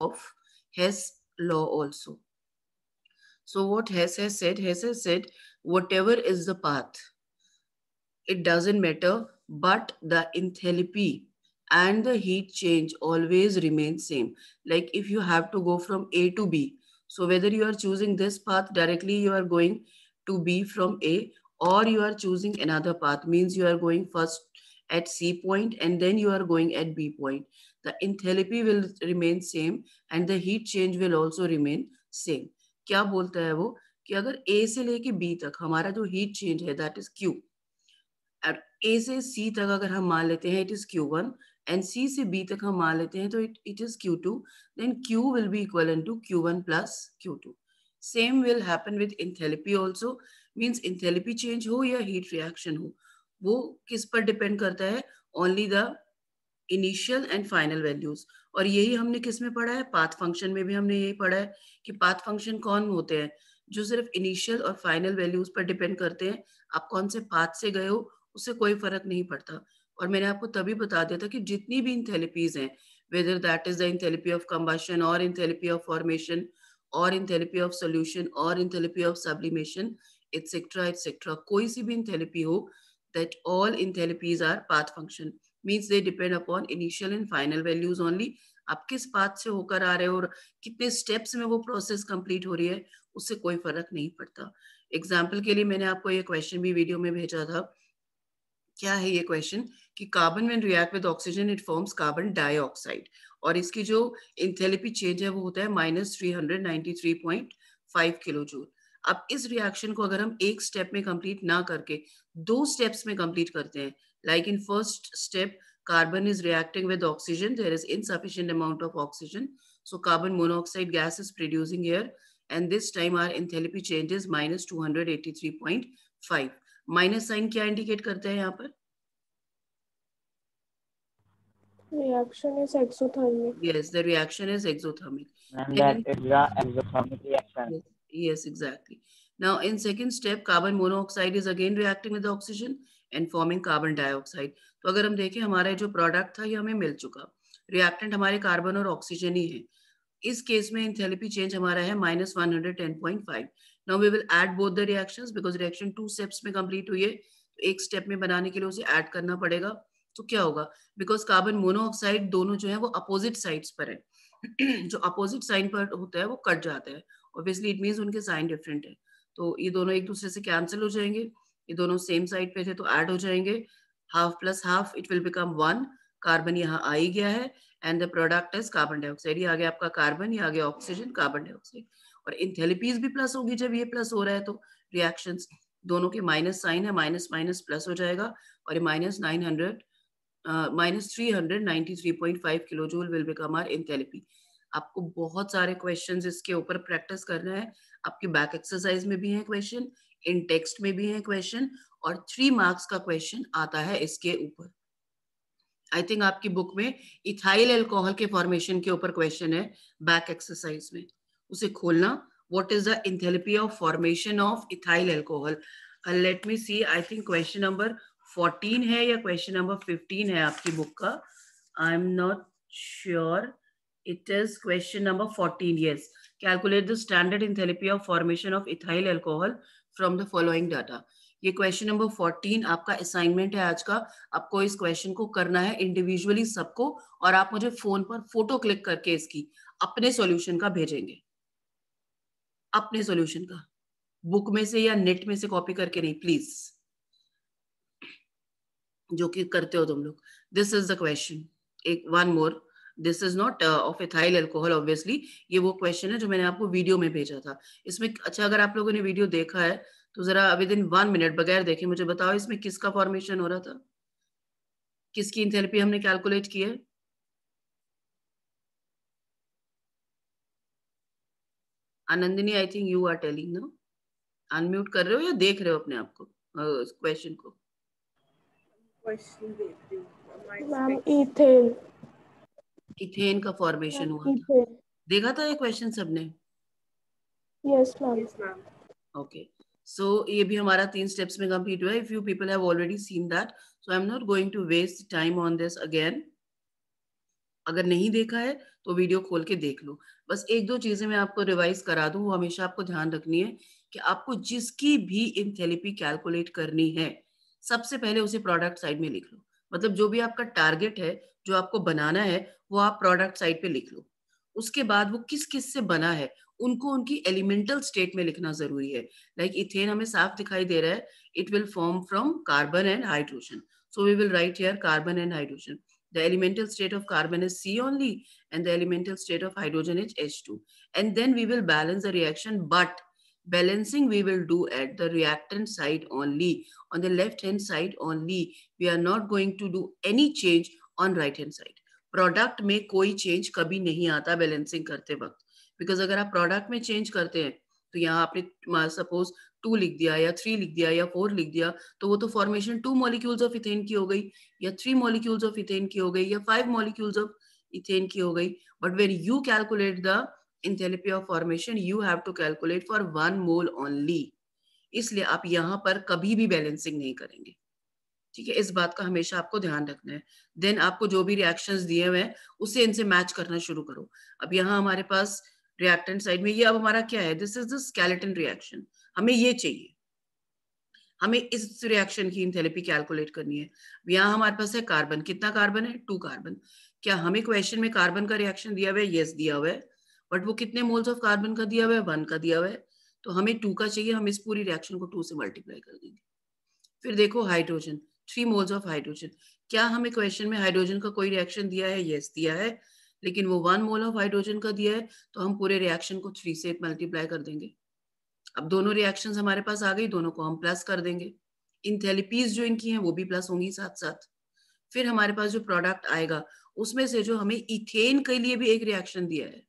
of Hess law also. So what Hess has said, Hess has said, whatever is the path, it doesn't matter, but the enthalpy and the heat change always remain same. Like if you have to go from A to B, so whether you are choosing this path directly, you are going to B from A, or you are choosing another path means you are going first at C point and then you are going at B point. the enthalpy will remain same and the heat change will also remain same क्या बोलता है वो कि अगर A से लेके B तक हमारा जो हीट चेंज है दैट इज Q और A से C तक अगर हम मान लेते हैं it is Q1 and C से B तक हम मान लेते हैं तो it it is Q2 then Q will be equal to Q1 plus Q2 same will happen with enthalpy also means enthalpy change हो या हीट रिएक्शन हो वो किस पर डिपेंड करता है only the initial and final values और यही हमने किस में पढ़ा है पाथ फंक्शन में भी हमने यही पढ़ा है कि पाथ फंक्शन कौन होते हैं जो सिर्फ इनिशियल और फाइनल वैल्यूज पर डिपेंड करते हैं आप कौन से पाथ से गए हो उससे कोई फर्क नहीं पड़ता और मैंने आपको तभी बता दिया था कि जितनी भी इन हैं whether that is the in of combustion और इन ऑफ फॉर्मेशन और इन ऑफ सोल्यूशन और in of sublimation etcetera etcetera कोई सी भी इन हो that all in are path function means they depend upon initial and final values only आप किस बात से होकर आ रहे हो और कितने स्टेप्स में वो प्रोसेस कंप्लीट हो रही है उससे कोई फर्क नहीं पड़ता एग्जाम्पल के लिए मैंने आपको ये क्वेश्चन भी वीडियो में भेजा था क्या है ये क्वेश्चन कि carbon when react with oxygen it forms carbon dioxide और इसकी जो इंथेलिपी चेंज है वो होता है minus three hundred ninety three point five kilo joule अब इस रिएक्शन को अगर हम एक स्टेप में कंप्लीट ना करके दो स्टेप्स में कंप्लीट करते हैं Like in first step, carbon is reacting with oxygen. There is insufficient amount of oxygen. So carbon monoxide gas is producing here. And this time our enthalpy change is minus 283.5. Minus sign क्या indicate karta है यहाँ पर? Reaction is exothermic. Yes, the reaction is exothermic. And that is the exothermic reaction. Yes, yes, exactly. Now in second step, carbon monoxide is again reacting with oxygen. And forming carbon dioxide तो अगर हम देखें हमारा जो product था ये हमें मिल चुका रिएक्टेंट हमारे कार्बन और ऑक्सीजन ही है इस केस में इंथेरेपी चेंज हमारा है minus one hundred ten point five now we will add both the reaction because reaction two steps में कम्प्लीट हुई है तो एक स्टेप में बनाने के लिए उसे एड करना पड़ेगा तो क्या होगा बिकॉज कार्बन मोनोऑक्साइड दोनों जो है वो अपोजिट साइड्स पर है जो अपोजिट साइन पर होता है वो कट जाता है ऑब्वियसली इट मीन्स उनके साइन डिफरेंट है तो ये दोनों एक दूसरे से कैंसिल हो जाएंगे ये दोनों सेम साइड पे थे तो ऐड हो जाएंगे half plus half it will become one carbon यहाँ आ ही गया है and the product is carbon dioxide ये आ गया आपका कार्बन ये आ गया ऑक्सीजन कार्बन डाइऑक्साइड और इंथेलिपीज भी प्लस होगी जब ये प्लस हो रहा है तो रिएक्शन दोनों के माइनस साइन है माइनस माइनस प्लस हो जाएगा और ये minus nine hundred minus three hundred ninety three point five kilo joule will become our enthalpy आपको बहुत सारे क्वेश्चंस इसके ऊपर प्रैक्टिस करना है आपके बैक एक्सरसाइज में भी है क्वेश्चन इन टेक्स्ट में भी है क्वेश्चन और थ्री मार्क्स का क्वेश्चन आता है इसके ऊपर आई थिंक आपकी बुक में इथाइल एल्कोहल के फॉर्मेशन के ऊपर क्वेश्चन है बैक एक्सरसाइज में उसे खोलना what is the enthalpy of formation of ethyl alcohol let me see I think question number fourteen है या क्वेश्चन नंबर फिफ्टीन है आपकी बुक का I am not sure it is question number fourteen yes calculate the standard enthalpy of formation of ethyl alcohol from the following data ये question number fourteen आपका assignment है आज का आपको इस क्वेश्चन को करना है इंडिविजुअली सबको और आप मुझे फोन पर फोटो क्लिक करके इसकी अपने सॉल्यूशन का भेजेंगे अपने सॉल्यूशन का बुक में से या नेट में से कॉपी करके नहीं प्लीज जो कि करते हो तुम लोग दिस इज द क्वेश्चन एक one more this is not of ethyl alcohol obviously ये वो क्वेश्चन है जो मैंने आपको वीडियो में भेजा था इसमें अच्छा अगर आप लोगों ने वीडियो देखा है तो जरा विद इन वन मिनट बगैर देखे मुझे बताओ इसमें किसका फॉर्मेशन हो रहा था किसकी इंथेरेपी हमने कैलकुलेट की है Anandini I think you are telling no unmute कर रहे हो या देख रहे हो अपने आप को क्वेश्चन को इथेन इथेन का फॉर्मेशन हुआ था देखा था ये क्वेश्चन सबने यस मैम ओके सो ये भी हमारा तीन स्टेप्स में कंप्लीट हुआ if you people have already seen that so I am not going to waste time on this again अगर नहीं देखा है तो वीडियो खोल के देख लो बस एक दो चीजें मैं आपको रिवाइज करा दूं वो हमेशा आपको ध्यान रखनी है कि आपको जिसकी भी इन थेरेपी कैलकुलेट करनी है सबसे पहले उसे प्रोडक्ट साइड में लिख लो मतलब जो भी आपका टारगेट है जो आपको बनाना है वो आप प्रोडक्ट साइड पे लिख लो उसके बाद वो किस किस से बना है उनको उनकी एलिमेंटल स्टेट में लिखना जरूरी है लाइक like इथेन हमें साफ दिखाई दे रहा है it will form from carbon and hydrogen so we will write here carbon and hydrogen the elemental state of carbon is C only and the elemental state of hydrogen is H two and then we will balance the reaction but balancing we will do at the reactant side only on the left hand side only we are not going to do any change on right hand side product में कोई change कभी नहीं आता balancing करते वक्त because अगर आप product में चेंज करते हैं तो यहाँ आपने सपोज टू लिख दिया या थ्री लिख दिया या फोर लिख दिया तो वो तो formation two molecules of ethane की हो गई या थ्री मॉलिक्यूल्स ऑफ इथेन की हो गई या फाइव मॉलिक्यूल्स ऑफ इथेन की हो गई but when you calculate the enthalpy of formation you have to calculate for one mole only इसलिए आप यहाँ पर कभी भी बैलेंसिंग नहीं करेंगे ठीक है इस बात का हमेशा आपको ध्यान रखना है देन आपको जो भी रिएक्शंस दिए हुए हैं उसे इनसे मैच करना शुरू करो अब यहाँ हमारे पास रिएक्टेंट साइड में ये अब हमारा क्या है this is the skeleton reaction हमें ये चाहिए हमें इस रिएक्शन की इंथेरेपी कैलकुलेट करनी है यहाँ हमारे पास है कार्बन कितना कार्बन है टू कार्बन क्या हमें क्वेश्चन में कार्बन का रिएक्शन दिया हुआ है येस दिया हुआ है बट वो कितने मोल्स ऑफ कार्बन का दिया हुआ है वन का दिया हुआ है तो हमें टू का चाहिए हम इस पूरी रिएक्शन को टू से मल्टीप्लाई कर देंगे फिर देखो hydrogen three moles of hydrogen क्या हमें क्वेश्चन में हाइड्रोजन का कोई रिएक्शन दिया है यस yes, दिया है लेकिन वो वन मोल ऑफ हाइड्रोजन का दिया है तो हम पूरे रिएक्शन को थ्री से मल्टीप्लाई कर देंगे अब दोनों रिएक्शन हमारे पास आ गई दोनों को हम प्लस कर देंगे इन थेलीपीज जो इनकी हैं वो भी प्लस होंगी साथ साथ फिर हमारे पास जो प्रोडक्ट आएगा उसमें से जो हमें इथेन के लिए भी एक रिएक्शन दिया है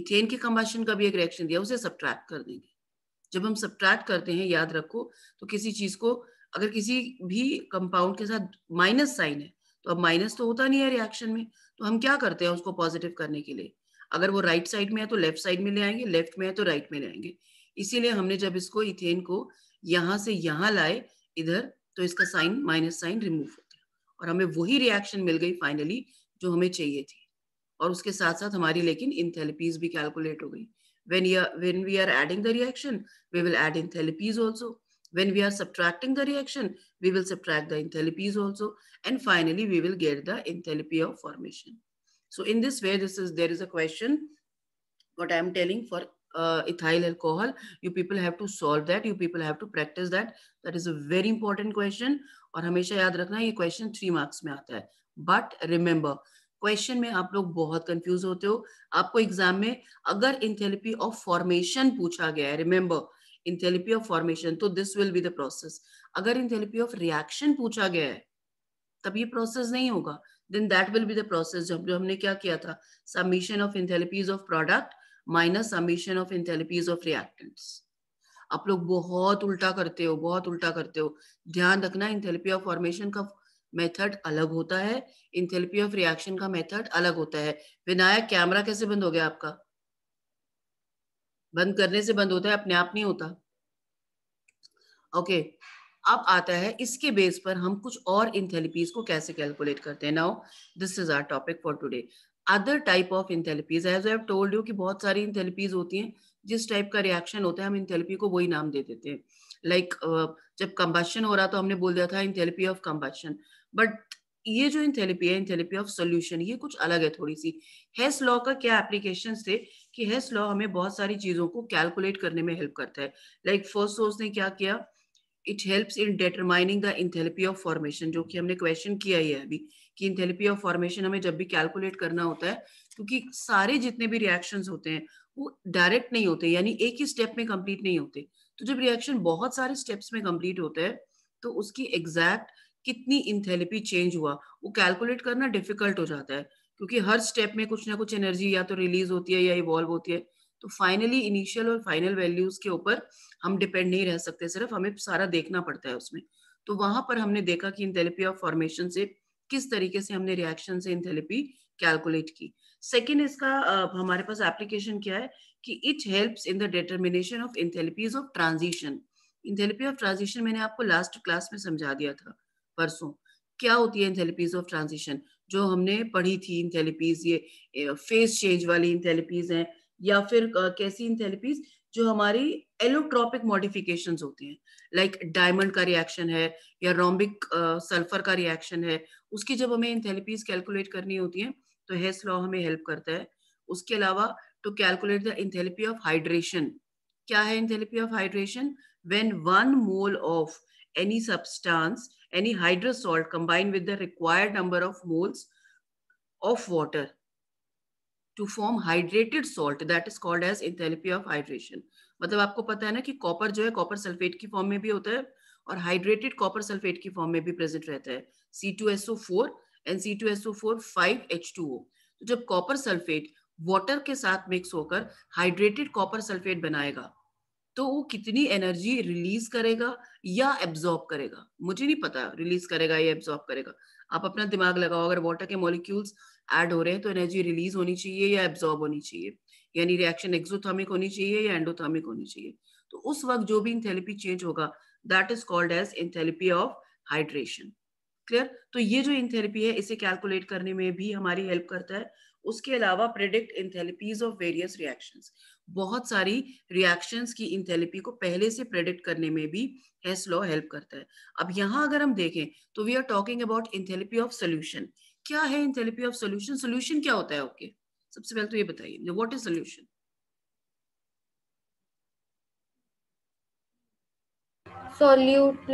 इथेन के कंबशन का भी एक रिएक्शन दिया उसे सब्ट्रैक्ट कर देंगे जब हम सब्ट्रैक्ट करते हैं याद रखो तो किसी चीज को अगर किसी भी कंपाउंड के साथ माइनस साइन है तो अब माइनस तो होता नहीं है रिएक्शन में तो हम क्या करते हैं उसको पॉजिटिव करने के लिए अगर वो राइट साइड में है तो लेफ्ट साइड में ले आएंगे लेफ्ट में है तो राइट में ले आएंगे इसीलिए हमने जब इसको इथेन को यहां से यहाँ लाए इधर तो इसका साइन माइनस साइन रिमूव हो गया और हमें वही रिएक्शन मिल गई फाइनली जो हमें चाहिए थी और उसके साथ साथ हमारी लेकिन इन भी कैलकुलेट हो गई when you we are adding the reaction we will add add in When we are subtracting the reaction, we will subtract the enthalpies also. And finally, we will get the enthalpy of formation. So in this way, this is there is a question what I am telling for uh, ethyl alcohol. You people have to solve that. You people have to practice that. That is a very important question. और हमेशा याद रखना ये question three marks में आता है but remember question में आप लोग बहुत कंफ्यूज होते हो आपको एग्जाम में अगर इंथेलपी ऑफ फॉर्मेशन पूछा गया है रिमेंबर इंथेलिपी ऑफ फॉर्मेशन तो this will be the process अगर इंथेलिपी ऑफ रिएक्शन पूछा गया है तब ये प्रोसेस नहीं होगा then that will be the process जब हमने क्या किया था summation of enthalpies of product minus summation of enthalpies of reactants आप लोग बहुत उल्टा करते हो बहुत उल्टा करते हो ध्यान रखना इंथेलिपी ऑफ फॉर्मेशन का मेथड अलग होता है इंथेलिपी ऑफ रिएक्शन का मेथड अलग होता है विनायक कैमरा कैसे बंद हो गया आपका बंद करने से बंद होता है अपने आप नहीं होता ओके okay, अब आता है इसके बेस पर हम कुछ और इन थेरेपीज को कैसे कैलकुलेट करते हैं now this is our topic for today other type of enthalpies as I told you कि बहुत सारी इन थेरेपीज होती हैं जिस टाइप का रिएक्शन होता है हम इन थेरेपी को वही नाम दे देते हैं लाइक like, uh, जब कंबेशन हो रहा तो हमने बोल दिया था enthalpy of combustion but ये जो इंथेरेपी है इंथेरेपी ऑफ सोल्यूशन ये कुछ अलग है थोड़ी सी हेस लॉ का क्या एप्लीकेशन थे कि हेस लॉ हमें बहुत सारी चीजों को कैलकुलेट करने में हेल्प करता है लाइक फर्स्ट सोर्स ने क्या किया it helps in determining the enthalpy of formation जो कि हमने क्वेश्चन किया ही है अभी कि इंथेरेपी ऑफ फॉर्मेशन हमें जब भी कैलकुलेट करना होता है क्योंकि सारे जितने भी रिएक्शन होते हैं वो डायरेक्ट नहीं होते यानी एक ही स्टेप में कंप्लीट नहीं होते तो जब रिएक्शन बहुत सारे स्टेप्स में कंप्लीट होता है तो उसकी एग्जैक्ट कितनी इंथेरेपी चेंज हुआ वो कैलकुलेट करना डिफिकल्ट हो जाता है क्योंकि हर स्टेप में कुछ ना कुछ एनर्जी या तो रिलीज होती है या इवॉल्व होती है तो फाइनली इनिशियल और फाइनल वैल्यूज के ऊपर हम डिपेंड नहीं रह सकते सिर्फ हमें सारा देखना पड़ता है उसमें तो वहां पर हमने देखा कि इंथेरेपी ऑफ फॉर्मेशन से किस तरीके से हमने रिएक्शन से इंथेरेपी कैलकुलेट की सेकेंड इसका हमारे पास एप्लीकेशन क्या है कि it help in the determination of enthalpies of transition enthalpy of transition मैंने आपको लास्ट क्लास में समझा दिया था परसों क्या होती है इन ऑफ ट्रांजिशन जो हमने पढ़ी थी इन थेरेपीज ये फेस चेंज वाली इन थेरेपीज हैं या फिर कैसी इन थेरेपीज जो हमारी एलोट्रॉपिक मॉडिफिकेशंस होती हैं लाइक डायमंड का रिएक्शन है या रोम्बिक सल्फर का रिएक्शन है उसकी जब हमें इन थेरेपीज कैलकुलेट करनी होती हैं तो हेस लॉ हमें हेल्प करता है उसके अलावा to calculate the enthalpy of hydration क्या है enthalpy of hydration when one mole of any substance, any hydrosalt combined with the required number of moles of water to form hydrated salt that is called as enthalpy of hydration. मतलब आपको पता है ना कि copper जो है copper sulphate की form में भी होता है और हाइड्रेटेड कॉपर सल्फेट की फॉर्म में भी प्रेजेंट रहता है C two S O four and C two S O four five H two O तो जब कॉपर सल्फेट वाटर के साथ मिक्स होकर हाइड्रेटेड कॉपर सल्फेट बनाएगा तो वो कितनी एनर्जी रिलीज करेगा या एब्जॉर्ब करेगा मुझे नहीं पता रिलीज करेगा या एब्जॉर्ब करेगा आप अपना दिमाग लगाओ अगर वाटर के मॉलिक्यूल्स ऐड हो रहे हैं तो एनर्जी रिलीज होनी चाहिए या एब्जॉर्ब होनी चाहिए यानी रिएक्शन एक्सोथर्मिक होनी चाहिए या एंडोथॉमिक होनी चाहिए तो उस वक्त जो भी इंथेलिपी चेंज होगा that is called as enthalpy of hydration clear तो ये जो इंथेरेपी है इसे कैलकुलेट करने में भी हमारी हेल्प करता है उसके अलावा predict in of various reactions बहुत सारी रिएक्शंस की इन थेरेपी को पहले से प्रेडिक्ट करने में भी हेस लॉ हेल्प करता है अब यहाँ अगर हम देखें तो we are talking about enthalpy of solution क्या है enthalpy of solution solution क्या होता है ओके सबसे पहले तो ये बताइए what is solution solute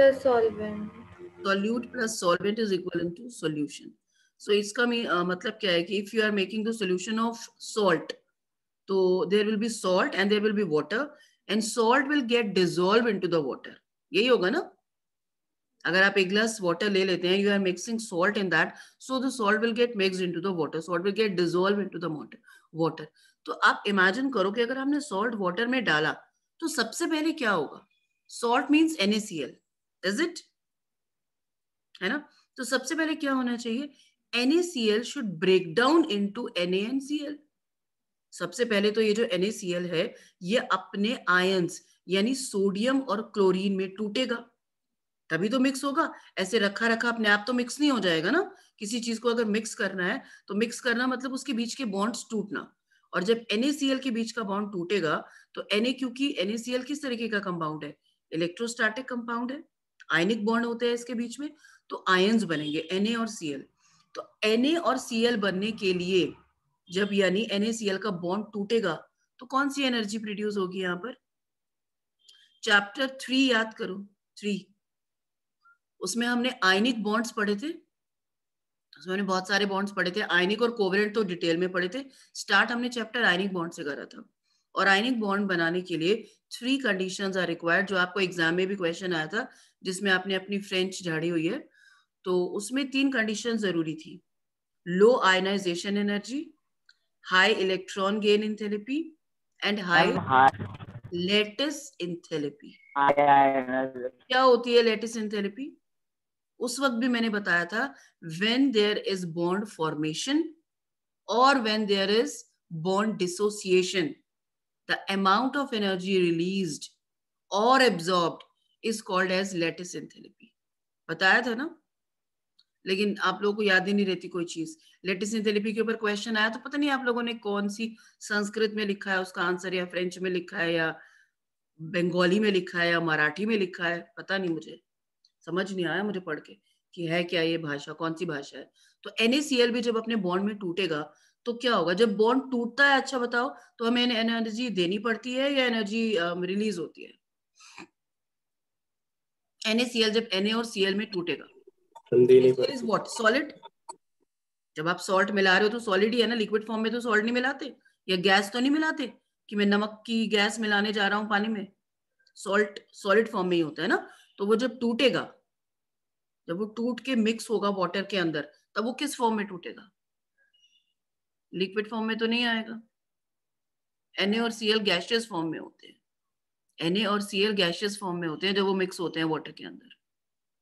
plus solvent is equal to solution so इसका मतलब क्या है कि if you are making the solution of salt तो there will be salt and there will be water and salt will get dissolve into the water यही होगा ना अगर आप एक ग्लास वाटर ले लेते हैं you are mixing salt in that so the salt will get mix into the water salt will get dissolve into the water तो आप इमेजिन करो कि अगर हमने सॉल्ट वॉटर में डाला तो सबसे पहले क्या होगा salt means NaCl is it है ना तो सबसे पहले क्या होना चाहिए NaCl should break down into NaCl सबसे पहले तो ये जो NaCl है ये अपने आयंस यानी सोडियम और क्लोरीन में टूटेगा तभी तो मिक्स होगा ऐसे रखा रखा अपने आप तो मिक्स नहीं हो जाएगा ना किसी चीज को अगर मिक्स करना है तो मिक्स करना मतलब उसके बीच के बॉन्ड्स टूटना और जब NaCl के बीच का बॉन्ड टूटेगा तो Na क्योंकि NaCl किस तरीके का कंपाउंड है इलेक्ट्रोस्टैटिक कंपाउंड है आयनिक बॉन्ड होते हैं इसके बीच में तो आयंस बनेंगे Na और Cl तो Na और Cl बनने के लिए जब यानी एनएसीएल का बॉन्ड टूटेगा तो कौन सी एनर्जी प्रोड्यूस होगी यहाँ पर चैप्टर थ्री याद करो थ्री उसमें हमने आयनिक बॉन्ड्स पढ़े थे उसमें हमने बहुत सारे बॉन्ड्स पढ़े थे आयनिक और कोवरेंट तो डिटेल में पढ़े थे स्टार्ट हमने चैप्टर आयनिक बॉन्ड से करा था और आयनिक बॉन्ड बनाने के लिए थ्री कंडीशंस आर रिक्वायर्ड जो आपको एग्जाम में भी क्वेश्चन आया था जिसमें आपने अपनी फ्रेंच झाड़ी हुई है तो उसमें तीन कंडीशन जरूरी थी low ionization energy high electron gain in therapy and high, high. Lattice इन क्या होती है लेटेस्ट इन उस वक्त भी मैंने बताया था when there is bond formation और when there is bond dissociation the amount of energy released और absorbed is called as lattice इन बताया था ना लेकिन आप लोगों को याद ही नहीं रहती कोई चीज लेटेस्ट इंटेलिपी के ऊपर क्वेश्चन आया तो पता नहीं आप लोगों ने कौन सी संस्कृत में लिखा है उसका आंसर या फ्रेंच में लिखा है या बंगाली में लिखा है या मराठी में लिखा है पता नहीं मुझे समझ नहीं आया मुझे पढ़ के कि है क्या ये भाषा कौन सी भाषा है तो एन भी जब अपने बॉन्ड में टूटेगा तो क्या होगा जब बॉन्ड टूटता है अच्छा बताओ तो हमें एनर्जी देनी पड़ती है या एनर्जी रिलीज um, होती है एनएसीएल जब एनए और सीएल में टूटेगा इज व्हाट सॉलिड जब आप सॉल्ट मिला रहे हो तो सॉलिड ही है ना लिक्विड फॉर्म में तो सॉल्ट नहीं मिलाते या गैस तो नहीं मिलाते कि मैं नमक की गैस मिलाने जा रहा हूं पानी में सॉल्ट सॉलिड फॉर्म में ही होता है ना तो वो जब टूटेगा जब वो टूट के मिक्स होगा वाटर के अंदर तब वो किस फॉर्म में टूटेगा लिक्विड फॉर्म में तो नहीं आएगा एनए और सीएल गैशियस फॉर्म में होते हैं एनए और सीएल गैशियस फॉर्म में होते हैं जब वो मिक्स होते हैं वाटर के अंदर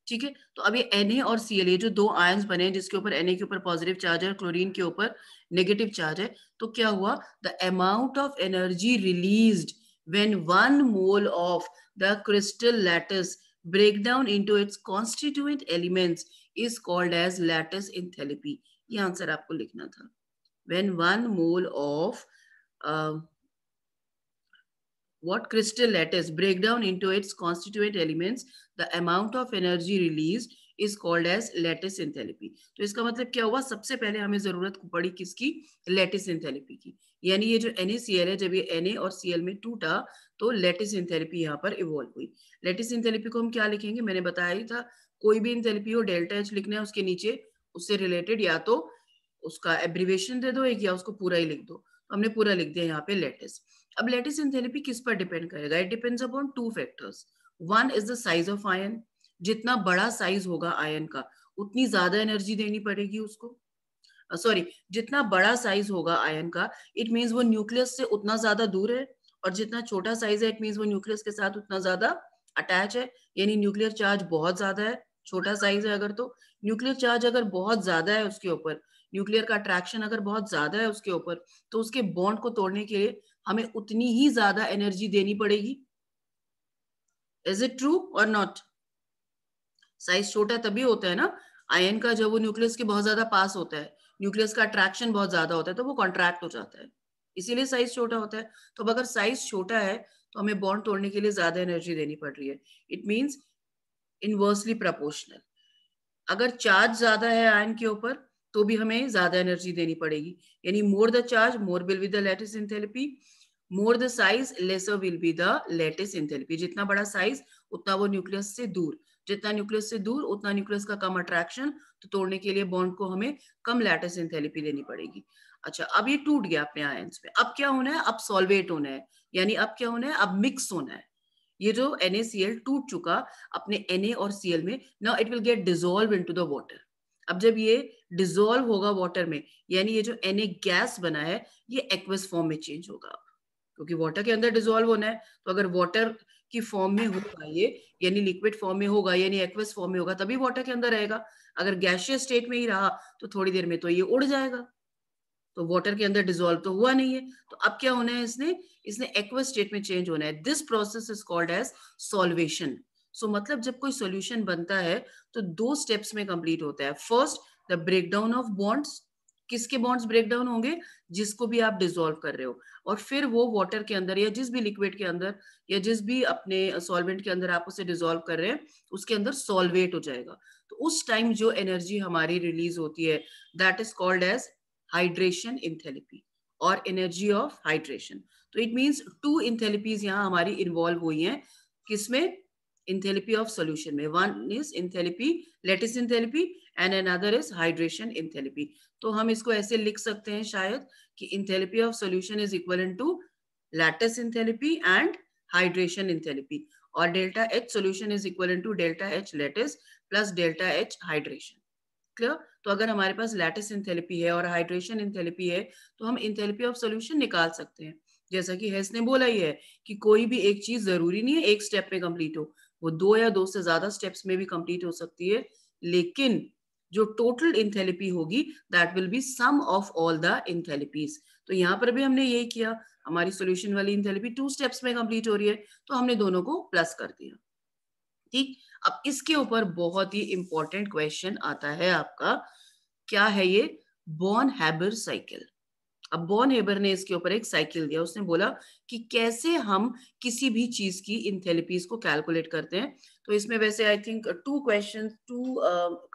ठीक है तो अभी एन और सी एल ये जो दो आयन्स बने हैं जिसके ऊपर एन के ऊपर पॉजिटिव चार्ज है क्लोरीन के ऊपर नेगेटिव चार्ज है तो क्या हुआ the amount of energy release when one mole of the crystal lattice break down into its constituent element is called as lattice enthalpy ये आंसर आपको लिखना था when one mole of what crystal lattice break down into its constituent elements the amount of energy released is called as lattice enthalpy तो इसका मतलब क्या हुआ सबसे पहले हमें जरूरत पड़ी किसकी लेटेस एंथेलेपी की यानी ये जो एन है जब ये एन और सी में टूटा तो लेटेस एंथेलेपी यहाँ पर इवॉल्व हुई लेटेस एंथेलेपी को हम क्या लिखेंगे मैंने बताया ही था कोई भी इंथेलेपी हो डेल्टा एच लिखना है उसके नीचे उससे रिलेटेड या तो उसका एब्रीवेशन दे दो एक या उसको पूरा ही लिख दो तो हमने पूरा लिख दिया यहाँ पे लेटेस्ट अब लेटिस इन थेरेपी किस पर डिपेंड करेगा it depends upon two factors one is the size of ion जितना बड़ा साइज होगा आयन का उतनी ज्यादा एनर्जी देनी पड़ेगी उसको सॉरी uh, जितना बड़ा साइज होगा आयन का इट मीन्स वो न्यूक्लियस से उतना ज्यादा दूर है और जितना छोटा साइज है इट मीन्स वो न्यूक्लियस के साथ उतना ज्यादा अटैच है यानी न्यूक्लियर चार्ज बहुत ज्यादा है छोटा साइज है अगर तो न्यूक्लियर चार्ज अगर बहुत ज्यादा है उसके ऊपर न्यूक्लियर का अट्रैक्शन अगर बहुत ज्यादा है उसके ऊपर तो उसके बॉन्ड को तोड़ने के लिए हमें उतनी ही ज्यादा एनर्जी देनी पड़ेगी इज इट ट्रू और नॉट साइज छोटा तभी होता है ना आयन का जब वो न्यूक्लियस के बहुत ज्यादा पास होता है न्यूक्लियस का अट्रैक्शन बहुत ज्यादा होता है तो वो कॉन्ट्रैक्ट हो जाता है इसीलिए साइज छोटा होता है तो अब अगर साइज छोटा है तो हमें बॉन्ड तोड़ने के लिए ज्यादा एनर्जी देनी पड़ रही है इट मीन्स इनवर्सली प्रपोर्शनल अगर चार्ज ज्यादा है आयन के ऊपर तो भी हमें ज्यादा एनर्जी देनी पड़ेगी यानी more the charge more will with the lattice enthalpy more the size lesser will be the lattice enthalpy जितना बड़ा साइज उतना वो न्यूक्लियस से दूर जितना न्यूक्लियस से दूर उतना न्यूक्लियस का कम अट्रैक्शन तो तोड़ने के लिए बॉन्ड को हमें कम लेटेस्ट एंथेल्पी लेनी पड़ेगी अच्छा अब ये टूट गया अपने आयन में अब क्या होना है अब सॉल्वेट होना है यानी अब क्या होना है अब मिक्स होना है ये जो NaCl टूट चुका अपने Na और Cl में now it will get dissolve into the water अब जब ये डिजोल्व होगा वाटर में यानी ये जो Na गैस बना है ये एक्वस फॉर्म में चेंज होगा क्योंकि वाटर के अंदर डिजोल्व होना है तो अगर वाटर की फॉर्म में होगा ये यानी लिक्विड फॉर्म में होगा यानी एक्वस फॉर्म में होगा तभी वाटर के अंदर रहेगा अगर गैशियस स्टेट में ही रहा तो थोड़ी देर में तो ये उड़ जाएगा तो वाटर के अंदर डिजोल्व तो हुआ नहीं है तो अब क्या होना है इसने इसने एक्वस स्टेट में चेंज होना है this process is called as solvation so मतलब जब कोई सोल्यूशन बनता है तो दो स्टेप्स में कंप्लीट होता है first the breakdown of bonds किसके बॉन्ड्स ब्रेक डाउन होंगे जिसको भी आप डिजोल्व कर रहे हो और फिर वो वाटर के अंदर या जिस भी लिक्विड के अंदर या जिस भी अपने सॉल्वेंट के अंदर आप उसे डिजोल्व कर रहे हैं उसके अंदर सॉल्वेट हो जाएगा तो उस टाइम जो एनर्जी हमारी रिलीज होती है that is called as hydration enthalpy और एनर्जी ऑफ हाइड्रेशन तो it means two enthalpies यहाँ हमारी इन्वॉल्व हुई है किसमें इन थेरेपी ऑफ सोल्यूशन में one is enthalpy lattice enthalpy and an other is hydration enthalpy तो हम इसको ऐसे लिख सकते हैं शायद कि enthalpy of solution is equal to lattice enthalpy and hydration enthalpy और delta H solution is equal to delta H lattice plus delta H hydration clear तो अगर हमारे पास लैटिस इंथेलेपी है और hydration enthalpy है तो हम enthalpy of solution निकाल सकते हैं जैसा कि हेस ने बोला ही है कि कोई भी एक चीज जरूरी नहीं है एक स्टेप में कंप्लीट हो वो दो या दो से ज्यादा स्टेप्स में भी कंप्लीट हो सकती है लेकिन जो टोटल इंथेलिपी होगी that will be sum of all the enthalpies तो यहाँ पर भी हमने यही किया हमारी सोल्यूशन वाली इंथेलिपी टू स्टेप्स में कंप्लीट हो रही है तो हमने दोनों को प्लस कर दिया ठीक अब इसके ऊपर बहुत ही इंपॉर्टेंट क्वेश्चन आता है आपका क्या है ये बॉर्न हैबर साइकिल अब बॉर्न हेबर ने इसके ऊपर एक साइकिल दिया उसने बोला कि कैसे हम किसी भी चीज की इंथेलिपीज को कैलकुलेट करते हैं तो इसमें वैसे I think two question two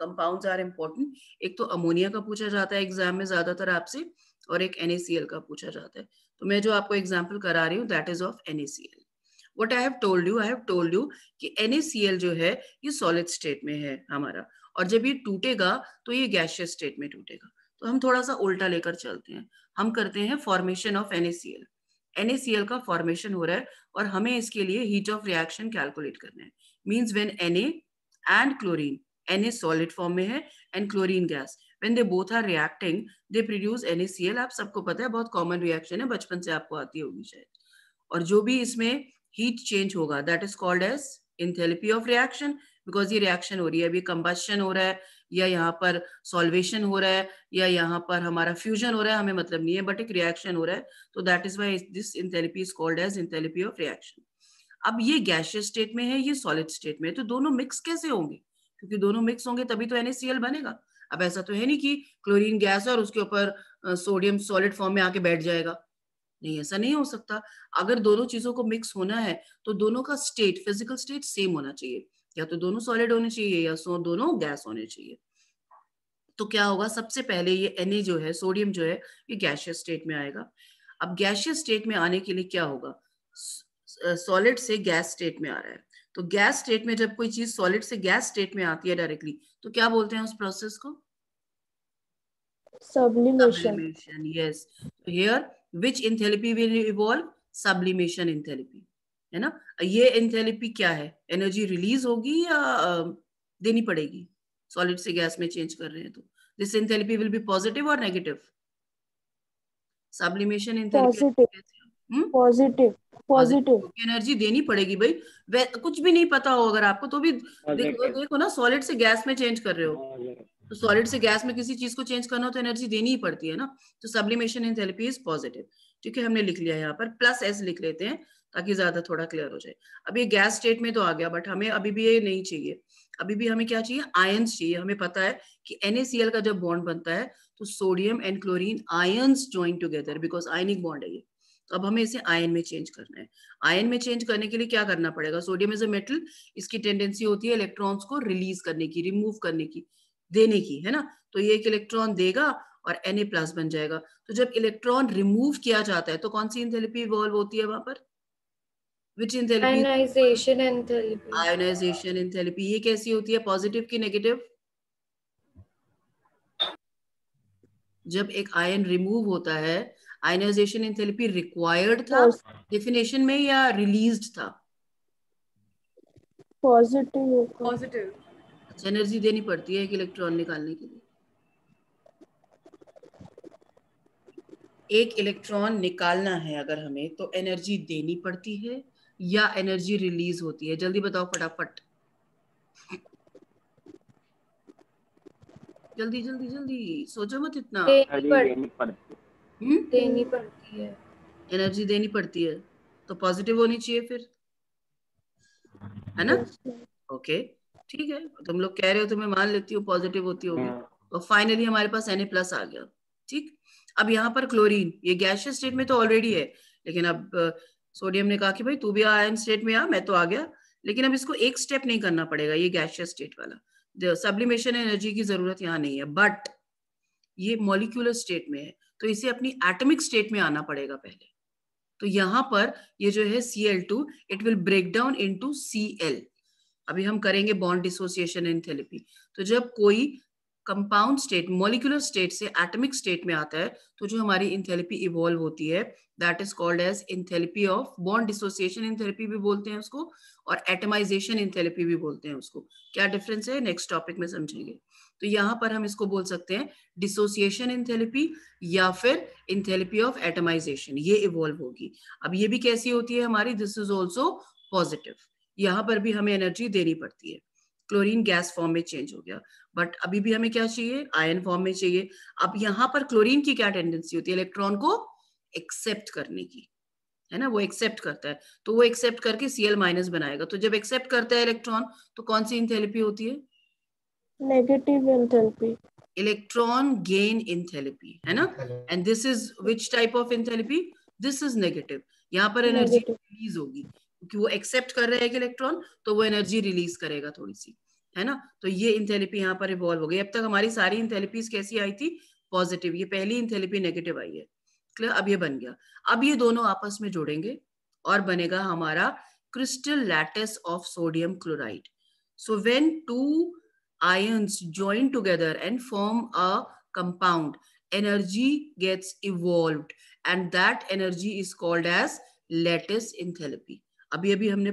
compound are important एक तो अमोनिया का पूछा जाता है एग्जाम में ज्यादातर आपसे और एक एन का पूछा जाता है तो मैं जो आपको एग्जाम्पल करा रही हूँ that is of an what I have told you I have told you कि NaCl जो है ये सॉलिड स्टेट में है हमारा और जब ये टूटेगा तो ये गैशियस स्टेट में टूटेगा तो हम थोड़ा सा उल्टा लेकर चलते हैं हम करते हैं फॉर्मेशन ऑफ एन NaCl का फॉर्मेशन हो रहा है और हमें इसके लिए हीट ऑफ रिएक्शन कैलकुलेट करना है means when Na and chlorine, Na solid form में है and chlorine gas. When they both are reacting, they produce NaCl. आप सबको पता है बहुत common reaction है बचपन से आपको आती होगी शायद और जो भी इसमें हीट चेंज होगा that is called as enthalpy of reaction because ये रिएक्शन हो रही है अभी कंबस्शन हो रहा है या यहाँ पर सॉल्वेशन हो रहा है या यहाँ पर हमारा फ्यूजन हो रहा है हमें मतलब नहीं है बट एक रिएक्शन हो रहा है तो that is why this enthalpy is called as enthalpy of reaction अब ये गैशियस स्टेट में है ये सॉलिड स्टेट में है तो दोनों मिक्स कैसे होंगे क्योंकि दोनों मिक्स होंगे तभी तो एनएसीएल बनेगा अब ऐसा तो है नहीं कि क्लोरीन गैस और उसके ऊपर सोडियम सॉलिड फॉर्म में आके बैठ जाएगा नहीं ऐसा नहीं हो सकता अगर दोनों चीजों को मिक्स होना है तो दोनों का स्टेट फिजिकल स्टेट सेम होना चाहिए या तो दोनों सॉलिड होने चाहिए या दोनों गैस होने चाहिए तो क्या होगा सबसे पहले ये एन जो है सोडियम जो है ये गैशियस स्टेट में आएगा अब गैशियस स्टेट में आने के लिए क्या होगा सॉलिड से गैस स्टेट में आ रहा है तो गैस स्टेट में जब कोई चीज सॉलिड से गैस स्टेट में आती है डायरेक्टली तो क्या बोलते हैं उस प्रोसेस को सब्लिमेशन यस हियर विच है ना ये इंथेलिपी क्या है एनर्जी रिलीज होगी या uh, देनी पड़ेगी सॉलिड से गैस में चेंज कर रहे हैं तो this enthalpy will be positive और negative sublimation enthalpy hmm? Positive positive हाँ, एनर्जी देनी पड़ेगी भाई कुछ भी नहीं पता हो अगर आपको तो भी हाँ, देखो देखो ना सॉलिड से गैस में चेंज कर रहे हो हाँ, तो सॉलिड से गैस में किसी चीज को चेंज करना हो तो एनर्जी देनी ही पड़ती है ना तो sublimation enthalpy is positive ठीक है हमने लिख लिया यहाँ पर प्लस एस लिख लेते हैं ताकि ज्यादा थोड़ा क्लियर हो जाए अब ये गैस स्टेट में तो आ गया बट हमें अभी भी ये नहीं चाहिए अभी भी हमें क्या चाहिए आयन्स चाहिए हमें पता है कि NaCl का जब बॉन्ड बनता है तो sodium and chlorine ions join together because ionic bond है ये अब हमें इसे आयन में चेंज करना है आयन में चेंज करने के लिए क्या करना पड़ेगा सोडियम इज अ मेटल इसकी टेंडेंसी होती है इलेक्ट्रॉन्स को रिलीज करने की रिमूव करने की देने की है ना तो ये एक इलेक्ट्रॉन देगा और एन प्लस बन जाएगा तो जब इलेक्ट्रॉन रिमूव किया जाता है तो कौन सी इंथेरेपी इवॉल्व होती है वहां पर आयोनाइजेशन एंथेरेपी ये कैसी होती है पॉजिटिव की नेगेटिव जब एक आयन रिमूव होता है आयनाइजेशन इन थेरेपी रिक्वायर्ड था डेफिनेशन में या रिलीज्ड था पॉजिटिव पॉजिटिव अच्छा एनर्जी देनी पड़ती है एक इलेक्ट्रॉन निकालने के लिए एक इलेक्ट्रॉन निकालना है अगर हमें तो एनर्जी देनी पड़ती है या एनर्जी रिलीज होती है जल्दी बताओ फटाफट जल्दी जल्दी जल्दी सोचो मत इतना देनी पड़ती हम्म? देनी पड़ती है एनर्जी देनी पड़ती है तो पॉजिटिव होनी चाहिए फिर है ना ओके ठीक है तुम लोग कह रहे हो तो मैं मान लेती हूँ पॉजिटिव होती होगी और हाँ। फाइनली तो हमारे पास एन प्लस आ गया ठीक अब यहाँ पर क्लोरीन ये गैशियस स्टेट में तो ऑलरेडी है लेकिन अब सोडियम ने कहा कि भाई तू भी आयन स्टेट में आ मैं तो आ गया लेकिन अब इसको एक स्टेप नहीं करना पड़ेगा ये गैशियस स्टेट वाला सब्लिमेशन एनर्जी की जरूरत यहाँ नहीं है बट ये मॉलिक्यूलर स्टेट में है तो इसे अपनी एटमिक स्टेट में आना पड़ेगा पहले तो यहां पर ये जो है C L two it will break down into C L अभी हम करेंगे बॉन्ड डिसोसिएशन इन थेरेपी तो जब कोई कंपाउंड स्टेट मोलिकुलर स्टेट से एटमिक स्टेट में आता है तो जो हमारी इंथेरेपी इवॉल्व होती है that is called as enthalpy of bond dissociation enthalpy भी बोलते हैं उसको और एटमाइजेशन इंथेरेपी भी बोलते हैं उसको क्या डिफरेंस है नेक्स्ट टॉपिक में समझेंगे तो यहाँ पर हम इसको बोल सकते हैं डिसोसिएशन इंथेरेपी या फिर इंथेरेपी ऑफ एटमाइजेशन ये इवॉल्व होगी अब ये भी कैसी होती है हमारी दिस इज ऑल्सो पॉजिटिव यहाँ पर भी हमें एनर्जी देनी पड़ती है क्लोरीन गैस फॉर्म में चेंज हो गया बट अभी भी हमें क्या चाहिए आयन फॉर्म में चाहिए अब यहाँ पर क्लोरीन की क्या टेंडेंसी होती है इलेक्ट्रॉन को एक्सेप्ट करने की है ना वो एक्सेप्ट करता है तो वो एक्सेप्ट करके सीएल माइनस बनाएगा तो जब एक्सेप्ट करता है इलेक्ट्रॉन तो कौन सी इंथेरेपी होती है negative enthalpy electron gain enthalpy है ना and this is which type of enthalpy this is negative यहाँ पर एनर्जी रिलीज होगी क्योंकि वो एक्सेप्ट कर रहे हैं इलेक्ट्रॉन तो वो एनर्जी रिलीज करेगा थोड़ी सी है ना तो ये इंथेलिपी यहाँ पर इवॉल्व हो गई अब तक हमारी सारी इंथेलिपीज कैसी आई थी पॉजिटिव ये पहली इंथेलिपी नेगेटिव आई है क्लियर अब ये बन गया अब ये दोनों आपस में जुड़ेंगे और बनेगा हमारा crystal lattice of sodium chloride so when two ions join together and form a compound energy gets evolve and that energy is called as lattice enthalpy अभी अभी हमने